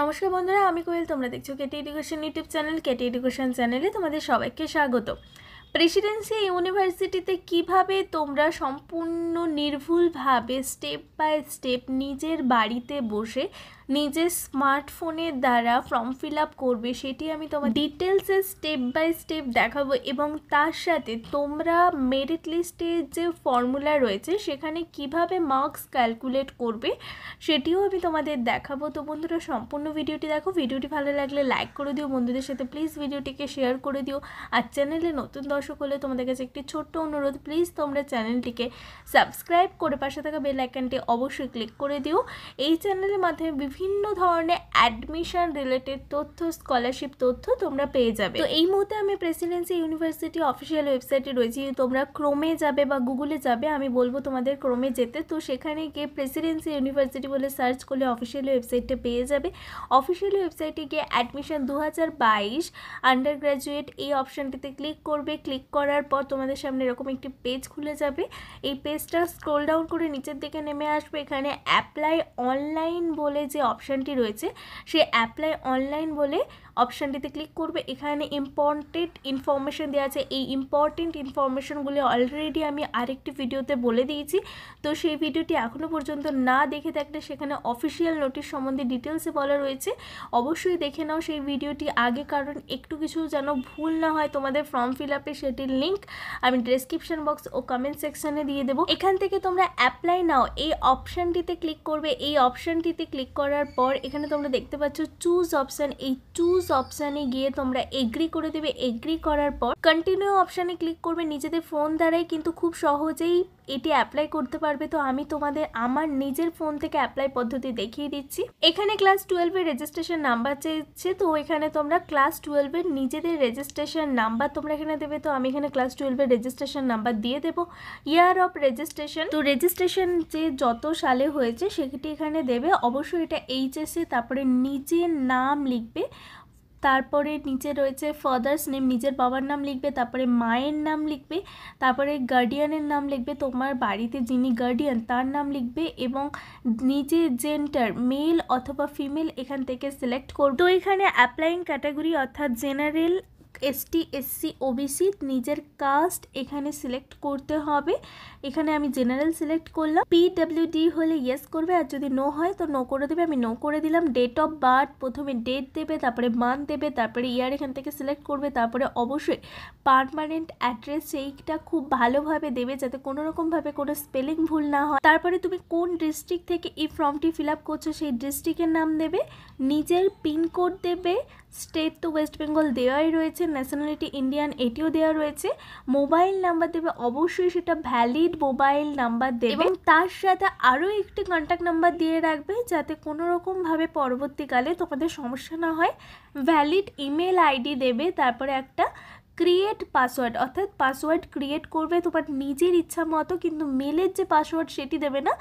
নমস্কার বন্ধুরা আমি কোয়েল তোমরা দেখছো KT education YouTube channel KT education চ্যানেলে তোমাদের সবাইকে স্বাগত প্রেসিডেন্সি ইউনিভার্সিটিতে কিভাবে তোমরা সম্পূর্ণ নির্ভুলভাবে স্টেপ বাই স্টেপ নিজের বাড়িতে বসে নিজের স্মার্টফোনের দ্বারা ফর্ম ফিল আপ করবে সেটি আমি তোমার ডিটেলসে স্টেপ বাই স্টেপ দেখাবো এবং তার সাথে তোমরা মেরিট লিস্টের যে ফর্মুলা রয়েছে সেখানে কিভাবে মার্কস ক্যালকুলেট করবে সেটিও আমি তোমাদের দেখাবো তো বন্ধুরা সম্পূর্ণ ভিডিওটি দেখো ভিডিওটি ভালো লাগলে লাইক করে দিও বন্ধুদের সাথে প্লিজ ভিডিওটিকে শেয়ার করে দিও আর চ্যানেলে নতুন দর্শক হলে তোমাদের কাছে একটি ছোট্ট অনুরোধ প্লিজ তোমরা চ্যানেলটিকে সাবস্ক্রাইব করে পাশে থাকা বেল আইকনটি অবশ্যই ক্লিক করে দিও এই চ্যানেলের মাধ্যমে বিভিন্ন বিভিন্ন ধরনের অ্যাডমিশন রিলেটেড তথ্য স্কলারশিপ তথ্য তোমরা পেয়ে যাবে তো এই মুহূর্তে আমি প্রেসিডেন্সি ইউনিভার্সিটি অফিসিয়াল ওয়েবসাইটে রয়েছি তোমরা ক্রোমে যাবে বা গুগলে যাবে আমি বলবো তোমাদের ক্রোমে যেতে তো সেখানে গিয়ে প্রেসিডেন্সি ইউনিভার্সিটি বলে সার্চ করলে অফিসিয়াল ওয়েবসাইটটা পেয়ে যাবে অফিসিয়াল ওয়েবসাইটে গিয়ে অ্যাডমিশন দু হাজার বাইশ আন্ডার গ্র্যাজুয়েট এই অপশানটিতে ক্লিক করবে ক্লিক করার পর তোমাদের সামনে এরকম একটি পেজ খুলে যাবে এই পেজটা স্ক্রোল ডাউন করে নিচের দিকে নেমে আসবে এখানে অ্যাপ্লাই অনলাইন বলে যে অপশানটি রয়েছে সে অ্যাপ্লাই অনলাইন বলে অপশানটিতে ক্লিক করবে এখানে ইম্পর্টেন্ট ইনফরমেশন দেওয়া আছে এই ইম্পর্টেন্ট ইনফরমেশনগুলি অলরেডি আমি আরেকটি ভিডিওতে বলে দিয়েছি তো সেই ভিডিওটি এখনও পর্যন্ত না দেখে থাকলে সেখানে অফিসিয়াল নোটিশ সম্বন্ধে ডিটেলসে বলা রয়েছে অবশ্যই দেখে নাও সেই ভিডিওটি আগে কারণ একটু কিছু যেন ভুল না হয় তোমাদের ফর্ম ফিল আপে সেটির লিঙ্ক আমি ডেসক্রিপশন বক্স ও কমেন্ট সেকশানে দিয়ে দেবো এখান থেকে তোমরা অ্যাপ্লাই নাও এই অপশানটিতে ক্লিক করবে এই অপশানটিতে ক্লিক করার পর এখানে তোমরা দেখতে পাচ্ছ চুজ অপশান এই চুজ অপশানে গিয়ে তোমরা এগ্রি করে দেবে এগ্রি করার পর কন্টিনিউ অপশানে ক্লিক করবে নিজেদের ফোন দ্বারাই কিন্তু খুব সহজেই এটি অ্যাপ্লাই করতে পারবে তো আমি তোমাদের আমার নিজের ফোন থেকে অ্যাপ্লাই পদ্ধতি দেখিয়ে দিচ্ছি এখানে ক্লাস টুয়েলভের রেজিস্ট্রেশন নাম্বার চেয়েছে তো এখানে তোমরা ক্লাস টুয়েলভের নিজেদের রেজিস্ট্রেশন নাম্বার তোমরা এখানে দেবে তো আমি এখানে ক্লাস টুয়েলভের রেজিস্ট্রেশন নাম্বার দিয়ে দেবো ইয়ার অফ রেজিস্ট্রেশন তো রেজিস্ট্রেশন যে যত সালে হয়েছে সেটি এখানে দেবে অবশ্যই এটা এইচএসে তারপরে নিজের নাম লিখবে তারপরে নিচে রয়েছে ফাদার্স নেম নিজের বাবার নাম লিখবে তারপরে মায়ের নাম লিখবে তারপরে গার্ডিয়ানের নাম লিখবে তোমার বাড়িতে যিনি গার্ডিয়ান তার নাম লিখবে এবং নিজে জেন্ডার মেল অথবা ফিমেল এখান থেকে সিলেক্ট করবে তো এখানে অ্যাপ্লাইং ক্যাটাগরি অর্থাৎ জেনারেল এসটি এসসি ওবিসি নিজের কাস্ট এখানে সিলেক্ট করতে হবে এখানে আমি জেনারেল সিলেক্ট করলাম পিডব্লিউডি হলে ইয়েস করবে আর যদি নো হয় তো নো করে দেবে আমি নো করে দিলাম ডেট অফ বার্থ প্রথমে ডেট দেবে তারপরে মান্থ দেবে তারপরে ইয়ার এখান থেকে সিলেক্ট করবে তারপরে অবশ্যই পারমানেন্ট অ্যাড্রেস সেইটা খুব ভালোভাবে দেবে যাতে কোনো রকমভাবে কোনো স্পেলিং ভুল না হয় তারপরে তুমি কোন ডিস্ট্রিক্ট থেকে এই ফর্মটি ফিল আপ করছো সেই ডিস্ট্রিক্টের নাম দেবে নিজের পিনকোড দেবে স্টেট তো ওয়েস্ট বেঙ্গল দেওয়াই রয়েছে ন্যাশনালিটি ইন্ডিয়ান এটিও দেওয়া রয়েছে মোবাইল নাম্বার দেবে অবশ্যই সেটা ভ্যালিড মোবাইল নাম্বার দেবে এবং তার সাথে আরও একটি কন্ট্যাক্ট নাম্বার দিয়ে রাখবে যাতে কোনো রকমভাবে পরবর্তীকালে তোমাদের সমস্যা না হয় ভ্যালিড ইমেল আইডি দেবে তারপরে একটা ক্রিয়েট পাসওয়ার্ড অর্থাৎ পাসওয়ার্ড ক্রিয়েট করবে তো বাট নিজের ইচ্ছা মতো কিন্তু মেলের যে পাসওয়ার্ড সেটি দেবে না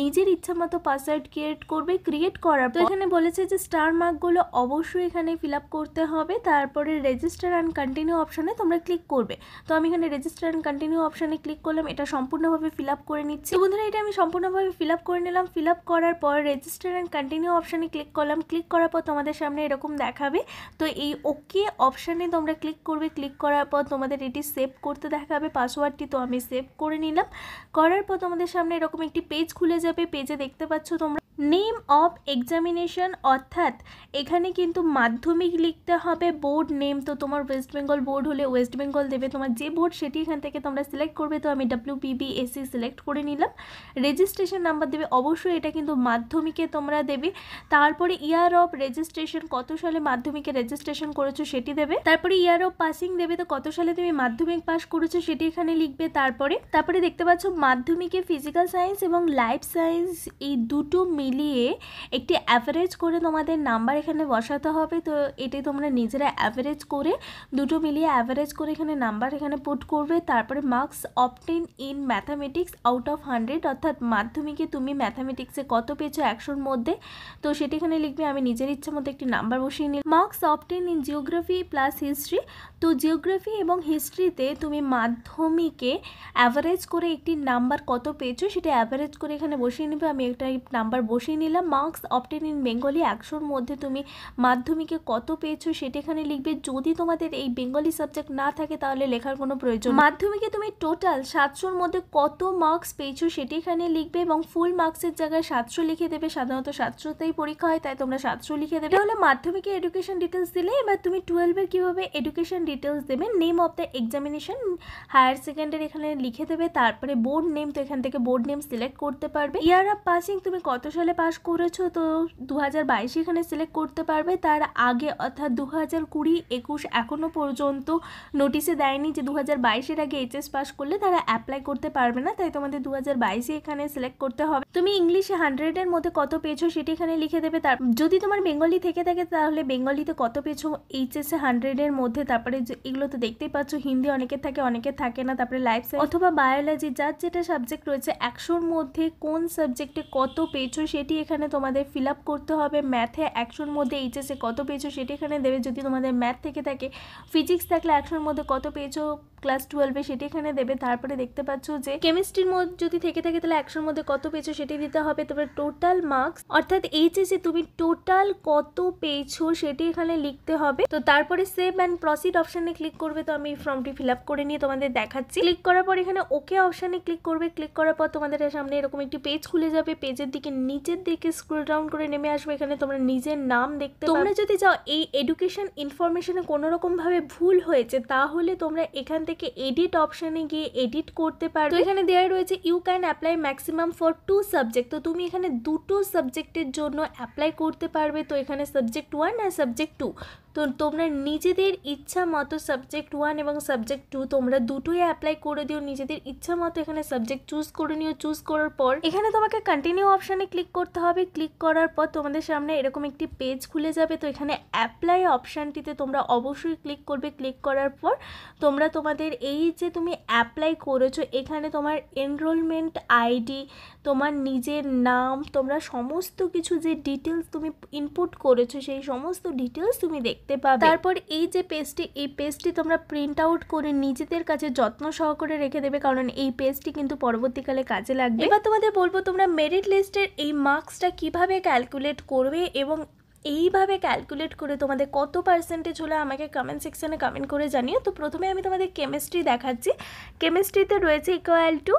নিজের ইচ্ছা মতো পাসওয়ার্ড ক্রিয়েট করবে ক্রিয়েট করার তো এখানে বলেছে যে স্টার মার্কগুলো অবশ্যই এখানে ফিল করতে হবে তারপরে রেজিস্টার অ্যান্ড কন্টিনিউ অপশানে তোমরা ক্লিক করবে তো আমি এখানে রেজিস্টার অ্যান্ড কন্টিনিউ অপশানে ক্লিক করলাম এটা সম্পূর্ণভাবে ফিল করে নিচ্ছি বন্ধুরা এটা আমি সম্পূর্ণভাবে ফিল করে নিলাম ফিল করার পর রেজিস্টার অ্যান্ড কন্টিনিউ অপশানে ক্লিক করলাম ক্লিক করার পর তোমাদের সামনে এরকম দেখাবে তো এই ওকে অপশানে তোমরা ক্লিক করবে ক্লিক করার পর তোমাদের এটি সেভ করতে দেখা যাবে পাসওয়ার্ডটি তো আমি সেভ করে নিলাম করার পর তোমাদের সামনে এরকম একটি পেজ খুলে যাবে পেজে দেখতে পাচ্ছ তোমরা নেম অফ এক্সামিনেশন অর্থাৎ এখানে কিন্তু মাধ্যমিক লিখতে হবে বোর্ড নেম তো তোমার ওয়েস্ট বেঙ্গল বোর্ড হলে ওয়েস্ট বেঙ্গল দেবে তোমার যে বোর্ড সেটি এখান থেকে তোমরা সিলেক্ট করবে তো আমি ডাব্লিউ এসি সিলেক্ট করে নিলাম রেজিস্ট্রেশন নাম্বার দেবে অবশ্যই এটা কিন্তু মাধ্যমিকে তোমরা দেবে তারপরে ইয়ার অফ রেজিস্ট্রেশন কত সালে মাধ্যমিকে রেজিস্ট্রেশন করেছো সেটি দেবে তারপরে ইয়ার অফ পাসিং দেবে তো কত সালে তুমি মাধ্যমিক পাস করেছো সেটি এখানে লিখবে তারপরে তারপরে দেখতে পাচ্ছ মাধ্যমিকে ফিজিক্যাল সায়েন্স এবং লাইফ সায়েন্স এই দুটো মিলিয়ে একটি অ্যাভারেজ করে তোমাদের নাম্বার এখানে বসাতে হবে তো এটি তোমরা নিজেরা অ্যাভারেজ করে দুটো মিলিয়ে অ্যাভারেজ করে এখানে নাম্বার এখানে পুট করবে তারপরে marks obtain in mathematics out of hundred অর্থাৎ মাধ্যমিকে তুমি ম্যাথামেটিক্সে কত পেয়েছো একশোর মধ্যে তো সেটি এখানে লিখবে আমি নিজের ইচ্ছা মতো একটি নাম্বার বসিয়ে নিই marks obtain in geography plus history তো জিওগ্রাফি এবং হিস্ট্রিতে তুমি মাধ্যমিকে অ্যাভারেজ করে একটি নাম্বার কত পেয়েছো সেটা অ্যাভারেজ করে এখানে বসিয়ে নেবে আমি একটা নাম্বার বসিয়ে নিলাম মার্কস অপটেন ইন বেঙ্গলি একশোর মধ্যে তুমি মাধ্যমিকে কত পেয়েছো সেটা এখানে লিখবে যদি তোমাদের এই বেঙ্গলি সাবজেক্ট না থাকে তাহলে লেখার কোনো প্রয়োজন মাধ্যমিকে তুমি টোটাল সাতশোর মধ্যে কত মার্কস পেয়েছো সেটি এখানে লিখবে এবং ফুল মার্কসের জায়গায় সাতশো লিখে দেবে সাধারণত সাতশোতেই পরীক্ষা হয় তাই তোমরা সাতশো লিখে দেবে তাহলে মাধ্যমিকে এডুকেশন ডিটেলস দিলে এবার তুমি টুয়েলভের কীভাবে এডুকেশন ডিটেলস দেবে name of the examination higher secondary এখানে লিখে দেবে তারপরে বোর্ড নেম তো এখান থেকে বোর্ড নেম সিলেক্ট করতে পারবে ইয়ার অফ পাসিং তুমি কত সালে সালে পাশ করেছো তো দু হাজার বাইশে এখানে সিলেক্ট করতে পারবে তার আগে অর্থাৎ দু হাজার কুড়ি একুশ এখনও পর্যন্ত নোটিশে দেয়নি যে দু হাজার বাইশের আগে এইচএস পাস করলে তারা অ্যাপ্লাই করতে পারবে না তাই তোমাদের দু হাজার বাইশে এখানে সিলেক্ট করতে হবে তুমি ইংলিশে হান্ড্রেডের মধ্যে কত পেয়েছো সেটি এখানে লিখে দেবে তার যদি তোমার বেঙ্গলি থেকে থাকে তাহলে বেঙ্গলিতে কত পেয়েছো এইচএসে হান্ড্রেডের মধ্যে তারপরে এগুলো তো দেখতেই পাচ্ছ হিন্দি অনেকের থাকে অনেকের থাকে না তারপরে লাইফ অথবা বায়োলজি যার যেটা সাবজেক্ট রয়েছে একশোর মধ্যে কোন সাবজেক্টে কত পেয়েছো সেটি এখানে তোমাদের ফিল করতে হবে ম্যাথে একশোর মধ্যে এইচএসে কত পেয়েছো সেটি এখানে দেবে যদি তোমাদের ম্যাথ থেকে থাকে ফিজিক্স থাকলে একশোর মধ্যে কত পেয়েছো ক্লাস টুয়েলভে সেটি এখানে দেবে তারপরে দেখতে পাচ্ছ যে কেমিস্ট্রির মধ্যে যদি থেকে থাকে তাহলে একশোর মধ্যে কত পেয়েছো সেটি দিতে হবে তারপরে টোটাল মার্কস অর্থাৎ এইচএসে তুমি টোটাল কত পেয়েছো সেটি এখানে লিখতে হবে তো তারপরে সেভ অ্যান্ড প্রসিড অপশানে ক্লিক করবে তো আমি ফর্মটি ফিল করে নিয়ে তোমাদের দেখাচ্ছি ক্লিক করার পর এখানে ওকে অপশানে ক্লিক করবে ক্লিক করার পর তোমাদের সামনে এরকম একটি পেজ খুলে যাবে পেজের দিকে নিচের দিকে স্ক্রোল ডাউন করে নেমে আসবে এখানে তোমরা নিজের নাম দেখতে তোমরা যদি যাও এই এডুকেশন ইনফরমেশনে কোনোরকমভাবে ভুল হয়েছে তাহলে তোমরা এখান থেকে এডিট অপশানে গিয়ে এডিট করতে পারো এখানে দেওয়া রয়েছে you can apply maximum for two subject তো তুমি এখানে দুটো সাবজেক্টের জন্য অ্যাপ্লাই করতে পারবে তো এখানে সাবজেক্ট ওয়ান আর সাবজেক্ট টু তো তোমরা নিজেদের ইচ্ছা মতো সাবজেক্ট ওয়ান এবং সাবজেক্ট টু তোমরা দুটোই অ্যাপ্লাই করে দিও নিজেদের ইচ্ছা মতো এখানে সাবজেক্ট চুজ করে নিও চুজ করার পর এখানে তোমাকে কন্টিনিউ অপশানে ক্লিক করতে হবে ক্লিক করার পর তোমাদের সামনে এরকম একটি পেজ খুলে যাবে তো এখানে অ্যাপ্লাই অপশানটিতে তোমরা অবশ্যই ক্লিক করবে ক্লিক করার পর তোমরা তোমাদের তোমাদের এই যে তুমি অ্যাপ্লাই করেছো এখানে তোমার এনরোলমেন্ট আইডি তোমার নিজের নাম তোমরা সমস্ত কিছু যে ডিটেলস তুমি ইনপুট করেছো সেই সমস্ত ডিটেলস তুমি দেখতে পাবে তারপর এই যে পেজটি এই পেজটি তোমরা প্রিন্ট আউট করে নিজেদের কাছে যত্ন সহকারে রেখে দেবে কারণ এই পেজটি কিন্তু পরবর্তীকালে কাজে লাগবে এবার তোমাদের বলবো তোমরা মেরিট লিস্টের এই মার্কসটা কিভাবে ক্যালকুলেট করবে এবং এইভাবে ক্যালকুলেট করে তোমাদের কত পার্সেন্টেজ হলো আমাকে কমেন্ট সেকশানে কমেন্ট করে জানিও তো প্রথমে আমি তোমাদের কেমিস্ট্রি দেখাচ্ছি কেমিস্ট্রিতে রয়েছে equal to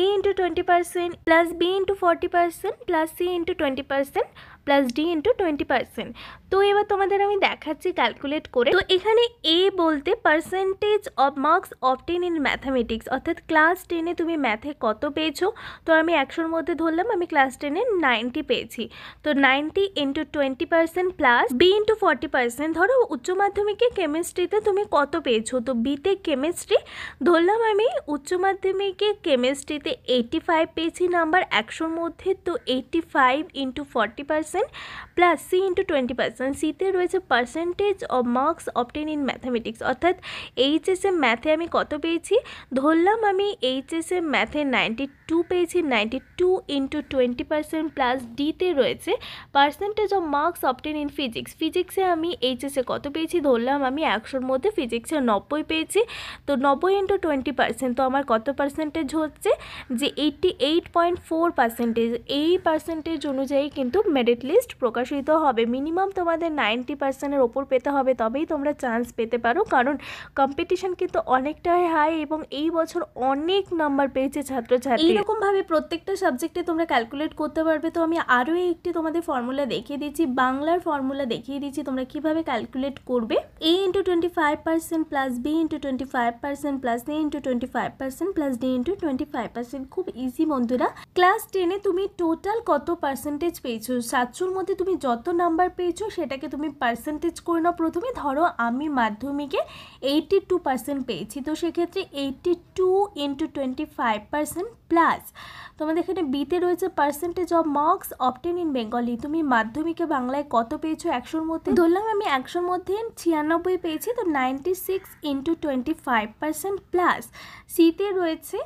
A into twenty percent plus B into forty percent plus C into twenty percent plus D into twenty percent তো এবার তোমাদের আমি দেখাচ্ছি ক্যালকুলেট করে তো এখানে এ বলতে percentage of marks obtain in mathematics অর্থাৎ ক্লাস টেনে তুমি ম্যাথে কত পেয়েছো তো আমি একশোর মধ্যে ধরলাম আমি ক্লাস টেনে নাইনটি পেয়েছি তো ninety into twenty percent plus B into forty percent ধরো উচ্চ মাধ্যমিকে কেমিস্ট্রিতে তুমি কত পেয়েছো তো বিতে কেমিস্ট্রি ধরলাম আমি উচ্চ মাধ্যমিকে কেমিস্ট্রিতে এইটি ফাইভ পেয়েছি নাম্বার একশোর মধ্যে তো eighty five into forty percent plus C into twenty percent সিতে রয়েছে percentage of marks obtain in mathematics অর্থাৎ এইচএসএ ম্যাথে আমি কত পেয়েছি ধরলাম আমি এইচএসএ ম্যাথে নাইনটি টু পেয়েছি ninety two into twenty percent plus ডিতে রয়েছে percentage of marks obtain in physics ফিজিক্সে আমি এইচএসে কত পেয়েছি ধরলাম আমি একশোর মধ্যে ফিজিক্সে নব্বই পেয়েছি তো নব্বই ইন্টু টোয়েন্টি পার্সেন্ট তো আমার কত পার্সেন্টেজ হচ্ছে যে eighty eight point four percentage এই পার্সেন্টেজ অনুযায়ী কিন্তু মেরিট লিস্ট প্রকাশ প্রকাশিত হবে মিনিমাম তোমাদের নাইনটি পার্সেন্টের ওপর পেতে হবে তবেই তোমরা চান্স পেতে পারো কারণ কম্পিটিশান কিন্তু অনেকটাই হাই এবং এই বছর অনেক নাম্বার পেয়েছে ছাত্রছাত্রী এরকমভাবে প্রত্যেকটা সাবজেক্টে তোমরা ক্যালকুলেট করতে পারবে তো আমি আরও একটি তোমাদের ফর্মুলা দেখিয়ে দিচ্ছি বাংলার ফর্মুলা দেখিয়ে দিচ্ছি তোমরা কিভাবে ক্যালকুলেট করবে A into twenty five percent plus B into twenty five percent plus A into twenty five percent plus D into twenty five percent খুব ইজি বন্ধুরা ক্লাস টেনে তুমি টোটাল কত পার্সেন্টেজ পেয়েছো সাতশোর মধ্যে তুমি যত নাম্বার পেয়েছো সেটাকে তুমি পার্সেন্টেজ করে নাও প্রথমে ধরো আমি মাধ্যমিকে এইটটি টু পার্সেন্ট পেয়েছি তো সেক্ষেত্রে eighty two into twenty five percent plus তোমাদের এখানে বিতে রয়েছে percentage of marks obtain in Bengali তুমি মাধ্যমিকে বাংলায় কত পেয়েছো একশোর মধ্যে ধরলাম আমি একশোর মধ্যে ছিয়ানব্বই পেয়েছি তো ninety six into twenty five percent plus সিতে রয়েছে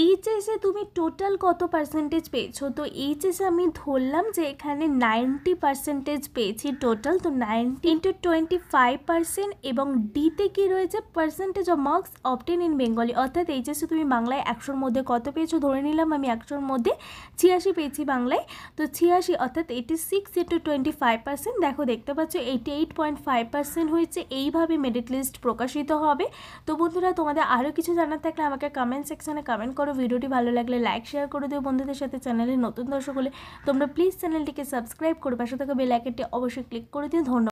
এইচএসে তুমি টোটাল কত পার্সেন্টেজ পেয়েছো তো এইচএসে আমি ধরলাম যে এখানে নাইনটি পার্সেন্টেজ পেয়েছি টোটাল তো ninety into twenty five percent এবং ডিতে কি রয়েছে percentage of marks obtain in Bengali অর্থাৎ এইচএসে তুমি বাংলায় একশোর মধ্যে কত পেয়েছো ধরে নিলাম আমি একশোর মধ্যে ছিয়াশি পেয়েছি বাংলায় তো ছিয়াশি অর্থাৎ eighty six into twenty five percent দেখো দেখতে পাচ্ছ eighty eight point five percent হয়েছে এইভাবে মেরিট লিস্ট প্রকাশিত হবে তো বন্ধুরা তোমাদের আরও কিছু জানার থাকলে আমাকে কমেন্ট সেকশানে কমেন্ট করো ভিডিওটি ভালো লাগলে লাইক শেয়ার করে দিও বন্ধুদের সাথে চ্যানেলে নতুন দর্শক হলে তোমরা প্লিজ চ্যানেলটিকে সাবস্ক্রাইব করে পাশে থাকা বেল আইকনটি অবশ্যই ক্লিক করে দিও ধন্যবাদ